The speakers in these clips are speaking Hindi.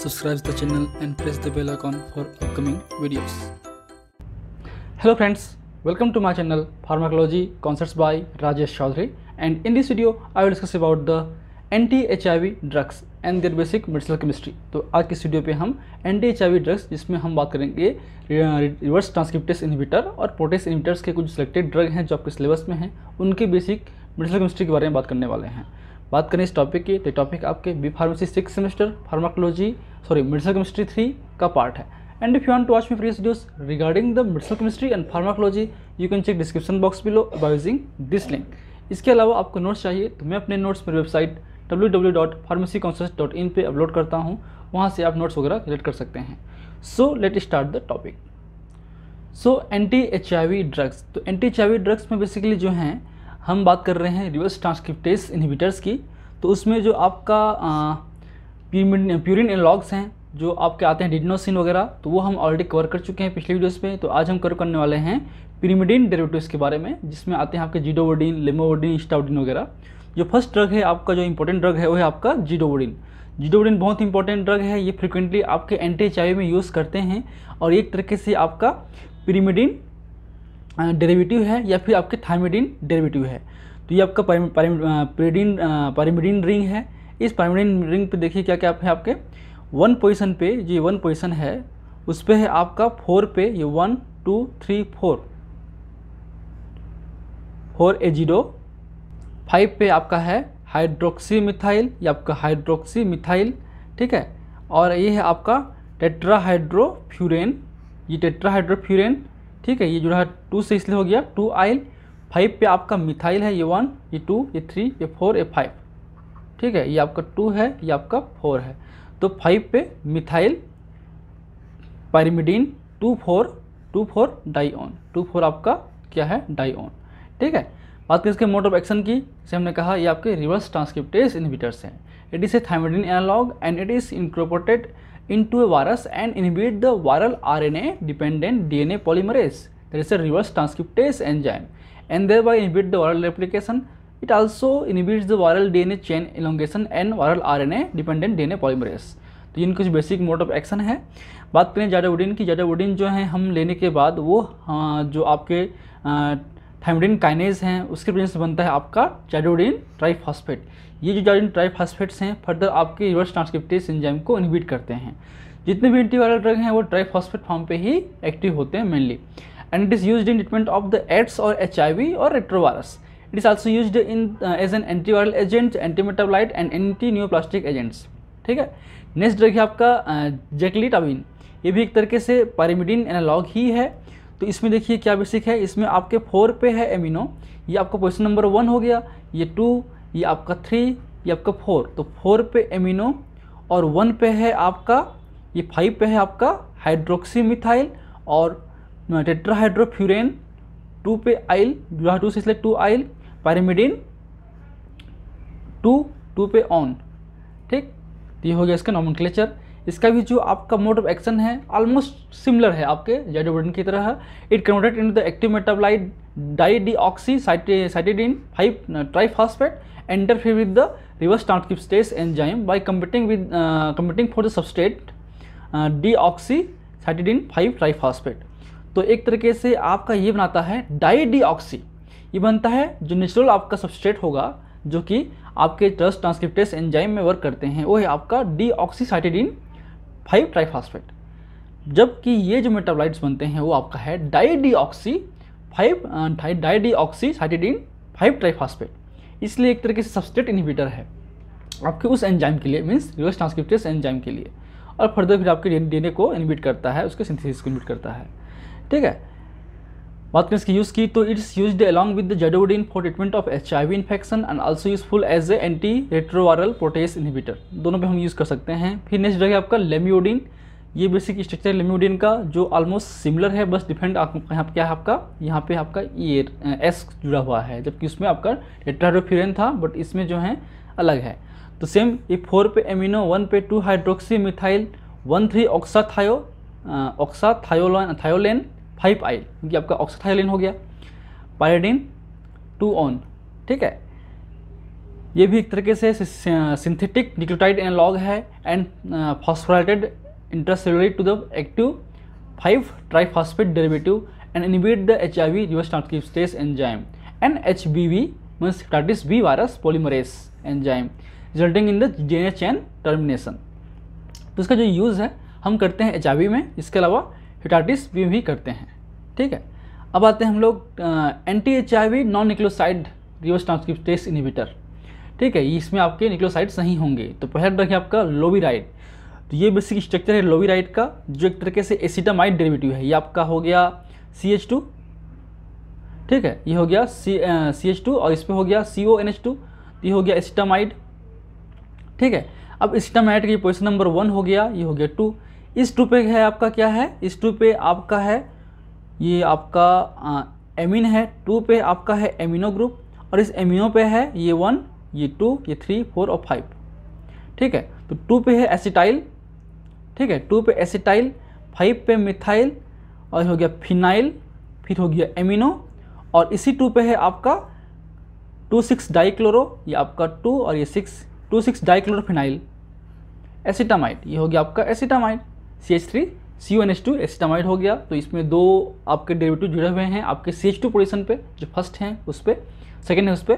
subscribe the channel and press the bell icon for upcoming videos. Hello friends, welcome to my channel Pharmacology Concepts by Rajesh Chaudhary and in this video I will discuss about the anti drugs and their basic medicinal chemistry तो आज की वीडियो पे हम एंटी ड्रग्स जिसमें हम बात करेंगे रिवर्स ट्रांसक्रिप्टेस इनहिबिटर और प्रोटेस इनहिबिटर्स के कुछ सिलेक्टेड ड्रग हैं जो आपके सिलेबस में हैं उनके बेसिक मेडिसिनल केमिस्ट्री के बारे में बात करने वाले हैं बात करें इस टॉपिक की तो टॉपिक आपके B pharmacy six semester pharmacology sorry medicinal chemistry three का पार्ट है and if you want to watch me previous videos regarding the medicinal chemistry and pharmacology you can check description box below by using this link इसके अलावा आपको नोट्स चाहिए तो मैं अपने नोट्स मेरी वेबसाइट डब्ल्यू पे अपलोड करता हूँ वहाँ से आप नोट्स वगैरह कलेक्ट कर सकते हैं so let start the topic so anti H drugs तो एंटी एच ड्रग्स में बेसिकली जो हैं हम बात कर रहे हैं रिवर्स ट्रांसक्रिप्टेस इनहिबिटर्स की तो उसमें जो आपका प्यूरिन एनलॉग्स हैं जो आपके आते हैं डिडनोसिन वगैरह तो वो हम ऑलरेडी कवर कर चुके हैं पिछले वीडियोस में तो आज हम कवर करने वाले हैं प्रीमिडिन डेरिवेटिव्स के बारे में जिसमें आते हैं आपके जीडोवोडिन लेमोवोडिन स्टाउडिन वगैरह जो फर्स्ट ड्रग है आपका जो इंपॉर्टेंट ड्रग है वो है आपका जीडोवोडिन जीडोवोडिन बहुत इंपॉर्टेंट ड्रग है ये फ्रिक्वेंटली आपके एंटी एच में यूज़ करते हैं और एक तरीके से आपका प्रीमिडिन डेरिवेटिव है या फिर आपके थाइमिडिन डेरिवेटिव है तो ये आपका पेरिडिन पैरिमिडिन रिंग है इस पैरिमिडिन रिंग पे देखिए क्या क्या है आपके वन पोजिशन पे जो वन पोजिशन है उस पर है आपका फोर पे ये one two three four four a zero five पे आपका है हाइड्रोक्सी मिथाइल ये आपका हाइड्रोक्सी मिथाइल ठीक है और ये है आपका टेट्राहाइड्रोफ्यूरेन ये टेट्राहाइड्रोफ्यूरेन ठीक है ये जुड़ा है टू से इसलिए हो गया टू आइल फाइव पे आपका मिथाइल है ये वन ये टू ये थ्री ये फोर ये फाइव ठीक है ये आपका टू है ये आपका फोर है तो फाइव पे methyl pyrimidine two four two four dione two four आपका क्या है डाई ऑन ठीक है बात करें इसके मोड ऑफ एक्शन की से हमने कहा ये आपके रिवर्स ट्रांसक्रिप्टेज इनहिबिटर्स हैं it is a thymidine analogue and it is incorporated into a virus and inhibit the viral R N A dependent D N A polymerase there is a reverse transcriptase enzyme and thereby inhibit the viral application it also inhibit the viral D N A chain elongation and viral R N A dependent D N A polymerase तो इन कुछ बेसिक मोड ऑफ एक्शन है बात करें जाडावुडिन की जाडावुडिन जो है हम लेने के बाद वो हाँ, जो आपके थाइमोडिन काइनेज हैं उसके प्रेजेंस बनता है आपका जाइडोडिन ट्राइफॉस्फेट ये जो जाइडोडिन ट्राइफॉस्फेट्स हैं फर्दर आपके रिवर्स ट्रांसक्रिप्टेज एंजाइम को इनहिबिट करते हैं जितने भी एंटीवायरल ड्रग हैं वो ट्राइफॉस्फेट फॉर्म पे ही एक्टिव होते हैं mainly and it is use in treatment of the AIDS और एच और retrovirus it is also use in as an antiviral agent antimetabolite and anti neoplastic agents ठीक है नेक्स्ट ड्रग है आपका जेकलिटाविन uh, ये भी एक तरीके से पारिमिडिन एनालॉग ही है तो इसमें देखिए क्या बेसिक है इसमें आपके फोर पे है एमिनो ये आपका क्वेश्चन नंबर वन हो गया ये टू ये आपका थ्री ये आपका फोर तो फोर पे एमिनो और वन पे है आपका ये फाइव पे है आपका हाइड्रोक्सी मिथाइल और टेट्राहाइड्रोफ्यूरेन टू पे आइल टू से इसलिए two yl pyrimidine two two पे ऑन ठीक तो ये हो गया इसका नॉमन इसका भी जो आपका मोड ऑफ एक्शन है ऑलमोस्ट सिमिलर है आपके जेडोब्रिन की तरह it converted in the active metabolite dideoxy five triphosphate interfere with the reverse transcriptase enzyme by competing with uh, competing for the substrate uh, deoxycytidine 5 triphosphate तो एक तरीके से आपका ये बनाता है डाई डी ऑक्सी ये बनता है जो नेचुरल आपका सबस्टेट होगा जो कि आपके ट्रस्ट ट्रांसक्रिप्टेस एंजाइम में वर्क करते हैं वो है आपका deoxycytidine five triphosphate जबकि ये जो मेटाबोलाइट्स बनते हैं वो आपका है dideoxy five dideoxycytidine five triphosphate इसलिए एक तरीके से सबस्टेट इनहिबिटर है आपके उस एंजाइम के लिए मीन्स रिवर्स ट्रांसक्रिप्टेस एंजाइम के लिए और फर्दर फिर आपके डी को इनहिबिट करता है उसके सिंथेसिस को इनहिबिट करता है ठीक है बात करें इसकी यूज़ की तो it's use along with the zidovudine for treatment of H I V infection and also useful as a anti retroviral protease inhibitor दोनों पे हम यूज़ कर सकते हैं फिर नेक्स्ट रहेगा आपका लेम्योडिन ये बेसिक स्ट्रक्चर लेम्योडिन का जो ऑलमोस्ट सिमिलर है बस आपका यहाँ क्या है आपका यहाँ पे आपका ये एस जुड़ा हुआ है जबकि उसमें आपका टेट्राडोफ्यूरिन था बट इसमें जो है अलग है तो सेम ये फोर पे एमिनो वन पे two hydroxy methyl one three oxa oxa oxathiolane thiolane five yl क्योंकि आपका ऑक्सीथाइलिन हो गया पायरेडिन टू ऑन ठीक है ये भी एक तरीके से सिंथेटिक निक्लोटाइड एनालॉग है and phosphorylated intercellular to the active five triphosphate derivative and inhibit the H I V reverse transcriptase enzyme and H B V means hepatitis B virus polymerase enzyme resulting in the D N H N termination तो इसका जो यूज़ है हम करते हैं एच आई वी में इसके अलावा हिटाटिस व्यू भी करते हैं ठीक है अब आते हैं हम लोग anti H I V non nucleoside reverse transcriptase inhibitor ठीक है इसमें आपके निक्लोसाइड्स नहीं होंगे तो पहला ड्रग है आपका लोविराइड तो ये बेसिक स्ट्रक्चर है लोविराइड का जो एक तरीके से एसिटामाइड डेरिवेटिव है ये आपका हो गया सी एच टू ठीक है ये हो गया सी सी एच टू और इसमें हो गया C O N H two ये हो गया एसिटामाइड ठीक है अब एसिटामाइड की पोजिशन नंबर वन हो गया ये हो गया टू इस टू पे है आपका क्या है इस टू पे आपका है ये आपका एमिन है टू पे आपका है एमिनो ग्रुप और इस एमिनो पे है ये वन ये टू ये थ्री फोर और फाइव ठीक है तो टू पे है एसिटाइल ठीक है टू पे एसिटाइल फाइव पे मिथाइल और हो गया फिनाइल फिर हो गया एमिनो और इसी टू पे है आपका टू सिक्स डाइक्लोरो ये आपका टू और ये six two six dichlorophenyl acetamide ये हो गया आपका acetamide C H three C one H two acetamide हो गया तो इसमें दो आपके डेरिवेटिव जुड़े हुए हैं आपके सी एच टू पोजिशन पर जो फर्स्ट हैं उस पर सेकेंड है उस पर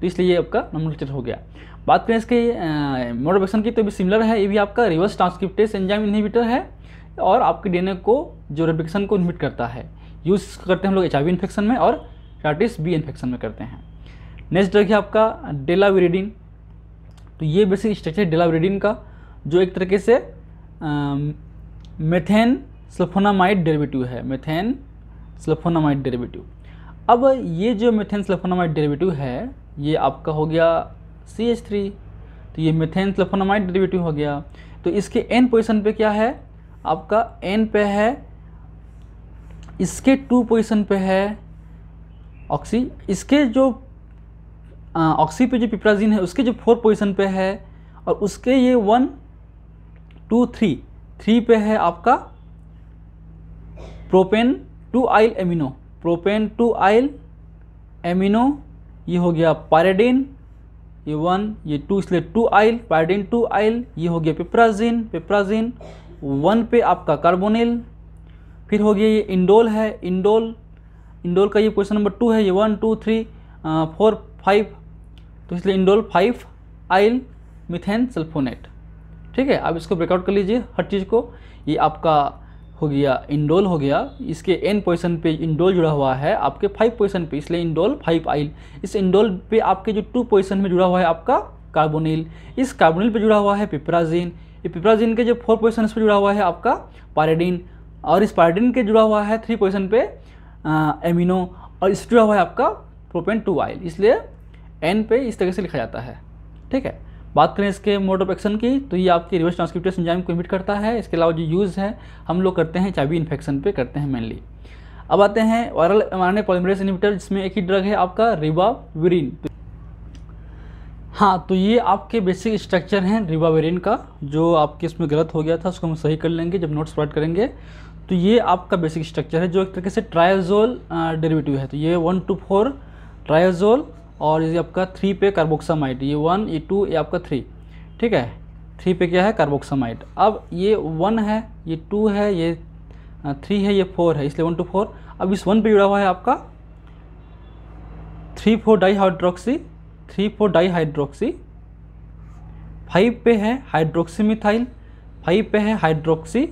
तो इसलिए ये आपका नोमोलेचर हो गया बात करें इसके मोड ऑफ एक्शन की तो भी सिमिलर है ये भी आपका रिवर्स ट्रांसक्रिप्टेस एंजाइम इनहिबिटर है और आपके डीएनए को जो रेप्लिकेशन को इनहिबिट करता है यूज़ करते हैं हम लोग एच आई इन्फेक्शन में और राटिस बी इन्फेक्शन में करते हैं नेक्स्ट ड्रग है आपका डेलाविरिडिन तो ये बेसिक स्ट्रक्चर डेलाविरिडिन का जो एक तरीके से मेथेन सल्फोनामाइड डेरिवेटिव है मेथेन सल्फोनामाइड डेरिवेटिव अब ये जो मेथेन सल्फोनामाइड डेरिवेटिव है ये आपका हो गया सी एच थ्री तो ये मेथेन सल्फोनामाइड डेरिवेटिव हो गया तो इसके एन पोजिशन पे क्या है आपका एन पे है इसके टू पोजिशन पे है ऑक्सी इसके जो ऑक्सी पे जो पिप्राजीन है उसके जो फोर पोजिशन पे है और उसके ये वन टू थ्री थ्री पे है आपका propane two yl amino propane two yl amino ये हो गया पायरेडिन ये वन ये टू इसलिए two yl pyridine two yl ये हो गया पेप्राजिन पेप्राजिन वन पे आपका कार्बोनिल फिर हो गया ये इंडोल है इंडोल इंडोल का ये क्वेश्चन नंबर टू है ये one two three four five तो इसलिए indole five yl methane sulfonate ठीक है आप इसको ब्रेकआउट कर लीजिए हर चीज़ को ये आपका हो गया इंडोल हो गया इसके एन पोजिशन पे इंडोल जुड़ा हुआ है आपके फाइव पोजिशन पे इसलिए इंडोल फाइव आइल इस इंडोल पे आपके जो टू पोजिशन में जुड़ा हुआ है आपका कार्बोनिल इस कार्बोनिल पे जुड़ा हुआ है पिपराजिन ये पिपराजिन के जो फोर पोजिशन पे जुड़ा हुआ है आपका पारेडिन और इस पारेडिन के जुड़ा हुआ है थ्री पोजिशन पे एमिनो और इस जुड़ा हुआ है आपका प्रोपेन टू आइल इसलिए एन पे इस तरह से लिखा जाता है ठीक है बात करें इसके मोड ऑफ एक्शन की तो ये आपकी रिवर्स ट्रांसक्रिप्टेस एंजाइम को इमिट करता है इसके अलावा जो यूज़ है हम लोग करते हैं चाबी इन्फेक्शन पे करते हैं मेनली अब आते हैं वायरल एमआरएनए पॉलीमरेज इनिबिटर जिसमें एक ही ड्रग है आपका रिवाविरिन हाँ तो ये आपके बेसिक स्ट्रक्चर हैं रिवावेरिन का जो आपके इसमें गलत हो गया था उसको हम सही कर लेंगे जब नोट्स प्रोवाइड करेंगे तो ये आपका बेसिक स्ट्रक्चर है जो एक तरीके से ट्रायाजोल डेरिवेटिव है तो ये वन टू फोर ट्रायाजोल और ये आपका थ्री पे कार्बोक्सामाइड ये वन ये टू ये आपका थ्री ठीक है थ्री पे क्या है कार्बोक्सामाइड अब ये वन है ये टू है ये थ्री है ये फोर है इसलिए वन टू फोर अब इस वन पे जुड़ा हुआ है आपका three four dihydroxy three four dihydroxy five पे है हाइड्रोक्सी मिथाइल फाइव पे है hydroxy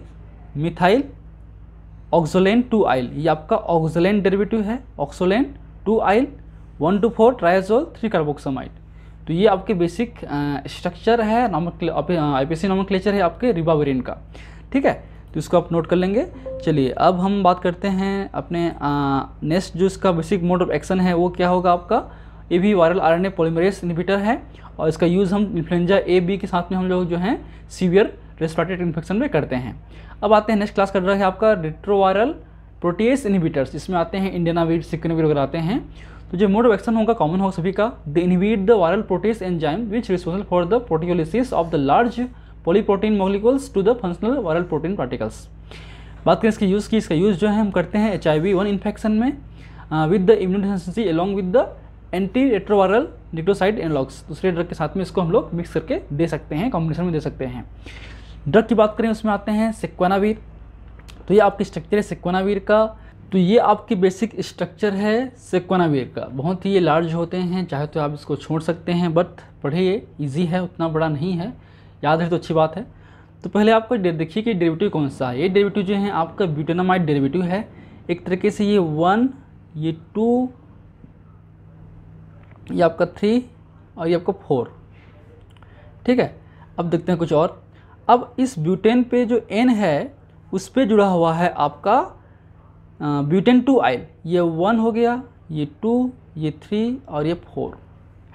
methyl oxolane two yl ये आपका ऑक्सोलेन डेरिवेटिव है oxolane two yl one two four triazole three carboxamide तो ये आपके बेसिक स्ट्रक्चर है आई पी सी नॉमक्लेचर है आपके रिबावरिन का ठीक है तो इसको आप नोट कर लेंगे चलिए अब हम बात करते हैं अपने नेक्स्ट जो इसका बेसिक मोड ऑफ एक्शन है वो क्या होगा आपका ये भी viral R N A polymerase inhibitor है और इसका यूज़ हम इन्फ्लुएंजा ए बी के साथ में हम लोग जो हैं सीवियर रेस्पिरेटरी इन्फेक्शन में करते हैं अब आते हैं नेक्स्ट क्लास कर रहा है आपका रिट्रोवायरल प्रोटीस इन्हिबिटर्स इसमें आते हैं इंडियनावीर सिकनवीर वगैरह आते हैं तो जो मोड ऑफ एक्शन होगा कॉमन होगा सभी का they inhibit the viral protease enzyme which responsible for the proteolysis of the large polyprotein molecules to the functional viral protein particles बात करें इसके यूज़ की इसका यूज़ जो है हम करते हैं H I V one infection में with the immunodeficiency along with the anti retroviral डिटोसाइड एनलॉग्स दूसरे ड्रग के साथ में इसको हम लोग मिक्स करके दे सकते हैं कॉम्बिनेशन में दे सकते हैं ड्रग की बात करें उसमें आते हैं सिक्वानावीर तो ये आपकी स्ट्रक्चर है सिक्वानावीर का तो ये आपकी बेसिक स्ट्रक्चर है सेक्वानावेर का बहुत ही ये लार्ज होते हैं चाहे तो आप इसको छोड़ सकते हैं बट पढ़िए ईजी है उतना बड़ा नहीं है याद है तो अच्छी बात है तो पहले आपको देखिए कि डेरिवेटिव कौन सा है ये डेरिवेटिव जो है आपका ब्यूटेनामाइड डेरिवेटिव है एक तरीके से ये वन ये टू ये आपका थ्री और ये आपका फोर ठीक है अब देखते हैं कुछ और अब इस ब्यूटेन पे जो एन है उस पर जुड़ा हुआ है आपका ब्यूटेन टू आयल ये वन हो गया ये टू ये थ्री और ये फोर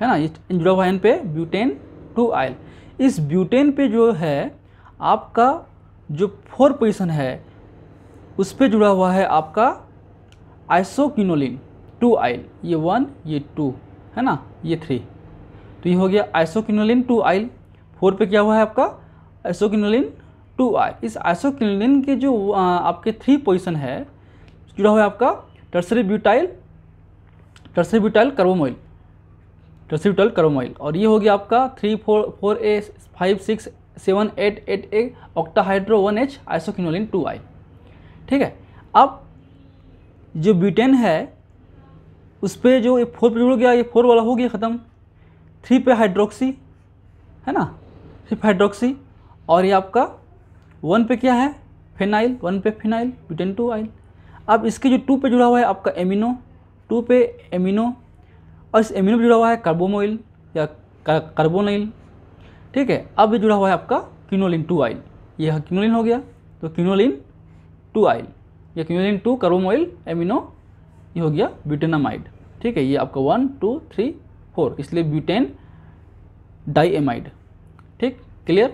है ना ये जुड़ा हुआ है पे ब्यूटेन टू आयल इस ब्यूटेन पे जो है आपका जो फोर पोजिशन है उस पर जुड़ा हुआ है आपका आइसोक्यूनोलिन टू आयल ये वन ये टू है ना ये थ्री तो ये हो गया आइसोक्यूनोलिन टू आयल फोर पे क्या हुआ है आपका आइसोकिनोलिन टू आयल इस आइसोक्विनोलिन के जो आपके थ्री पोजिशन है जुड़ा हुआ है आपका tertiary butyl tertiary butyl carbamoyl tertiary butyl carbamoyl और ये हो गया आपका three four four A five six seven eight eight A octahydro one H isoquinoline two yl ठीक है अब जो ब्यूटेन है उस पर जो ये फोर पे जुड़ गया ये फोर वाला हो गया ख़त्म थ्री पे हाइड्रोक्सी है ना थ्री पे हाइड्रोक्सी और ये आपका वन पे क्या है फेनाइल वन पे फिनाइल ब्यूटेन टू आइल अब इसके जो टू पे जुड़ा हुआ है आपका एमिनो टू पे एमिनो और इस एमिनो पे जुड़ा हुआ है कार्बोमोइल या कार्बोनाइल ठीक है अब ये जुड़ा हुआ है आपका क्यूनोलिन टू आइल यह क्यूनोलिन हो गया तो क्यूनोलिन टू आइल या क्यूनोलिन टू कार्बोमोइल एमिनो ये हो गया ब्यूटेनामाइड ठीक है ये आपका वन टू थ्री फोर इसलिए ब्यूटेन डाईएमाइड ठीक क्लियर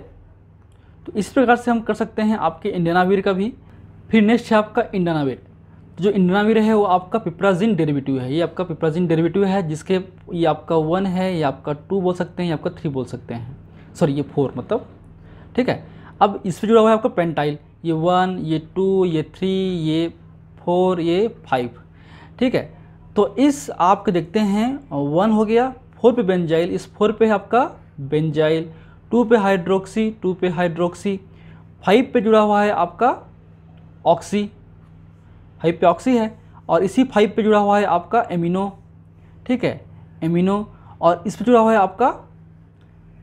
तो इस प्रकार से हम कर सकते हैं आपके इंडियनावीर का भी फिर नेक्स्ट है आपका इंडानावीर तो जो इंडनावीर है वो आपका पिपराजिन डेरिवेटिव है ये आपका पिप्राजिन डेरिवेटिव है जिसके ये आपका वन है ये आपका टू बोल सकते हैं ये आपका थ्री बोल सकते हैं सॉरी ये फोर मतलब ठीक है अब इस पर जुड़ा हुआ है आपका पेंटाइल ये वन ये टू ये थ्री ये फोर ये फाइव ठीक है तो इस आपके देखते हैं वन हो गया फोर पे बेंजाइल इस फोर पे है आपका बेंजाइल टू पे हाइड्रोक्सी टू पे हाइड्रोक्सी फाइव पे जुड़ा हुआ है आपका ऑक्सी ऑक्सी है और इसी फाइव पे जुड़ा हुआ है आपका एमिनो ठीक है एमिनो और इस पे जुड़ा हुआ है आपका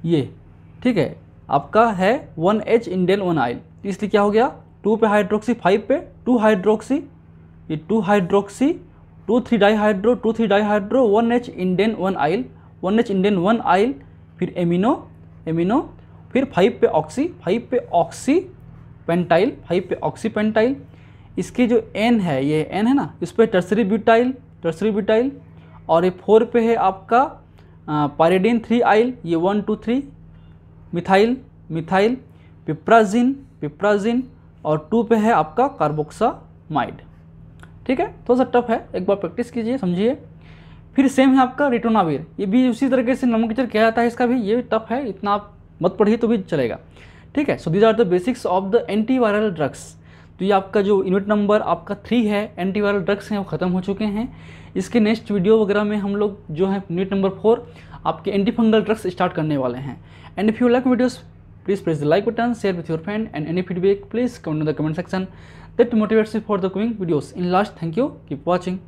ये ठीक है आपका है one H inden one yl तो इसलिए क्या हो गया टू पे हाइड्रोक्सी फाइव पे टू हाइड्रोक्सी ये two hydroxy two three dihydro two three dihydro one H indene one yl one H indene one yl फिर एमिनो एमिनो फिर फाइव पे ऑक्सी फाइव पे ऑक्सी पेंटाइल फाइव पे ऑक्सी पेंटाइल इसकी जो एन है ये एन है ना इस पर टर्सरी ब्यूटाइल टर्सरी ब्यूटाइल और ये फोर पे है आपका पारेडिन थ्री आइल ये one two three methyl methyl piperazine piperazine और टू पे है आपका कार्बोक्सामाइड ठीक है थोड़ा सा टफ है एक बार प्रैक्टिस कीजिए समझिए फिर सेम है आपका रिटोनावीर ये भी उसी तरीके से नमोकिचर किया जाता है इसका भी ये भी टफ है इतना आप मत पढ़िए तो भी चलेगा ठीक है so these are the basics of the antiviral drugs तो ये आपका जो यूनिट नंबर आपका थ्री है एंटी वायरल ड्रग्स हैं वो ख़त्म हो चुके हैं इसके नेक्स्ट वीडियो वगैरह में हम लोग जो है यूनिट नंबर फोर आपके एंटीफंगल ड्रग्स स्टार्ट करने वाले हैं and if you like videos please press the like button share with your friend and any feedback please comment the comment section that motivates for the coming videos in last thank you keep watching